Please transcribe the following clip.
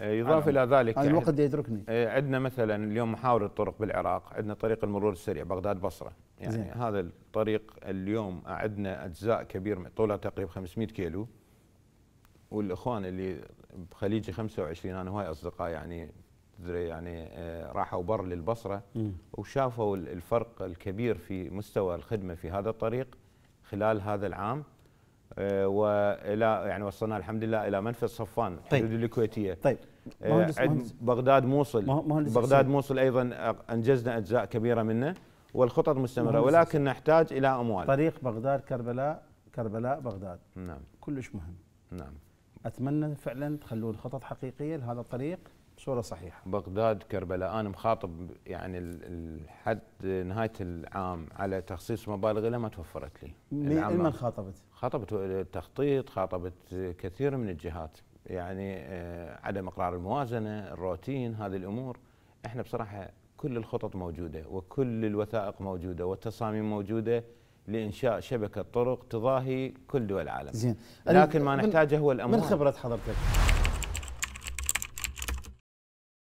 آه، يضاف الى ذلك يعني الوقت يتركني آه، عندنا مثلا اليوم محاور الطرق بالعراق عندنا طريق المرور السريع بغداد بصره يعني زين. هذا الطريق اليوم عندنا اجزاء كبير طوله تقريبا 500 كيلو والاخوان اللي بخليجي 25 انا هواي اصدقاء يعني يعني آه، راحوا بر للبصره وشافوا الفرق الكبير في مستوى الخدمه في هذا الطريق خلال هذا العام آه، والى يعني وصلنا الحمد لله الى منفذ صفان الحدود طيب. الكويتيه طيب آه، مهندس مهندس بغداد موصل مهندس بغداد موصل ايضا انجزنا اجزاء كبيره منه والخطط مستمره ولكن نحتاج الى اموال طريق بغداد كربلاء كربلاء بغداد نعم كلش مهم نعم اتمنى فعلا تخلون خطط حقيقيه لهذا الطريق صورة صحيحة بغداد كربلاء أنا مخاطب يعني لحد نهاية العام على تخصيص مبالغ لها ما توفرت لي من خاطبت؟ خاطبت التخطيط خاطبت كثير من الجهات يعني آه، عدم إقرار الموازنة الروتين هذه الأمور احنا بصراحة كل الخطط موجودة وكل الوثائق موجودة والتصاميم موجودة لإنشاء شبكة طرق تضاهي كل دول العالم زين. لكن ما نحتاجه هو الأموال من خبرة حضرتك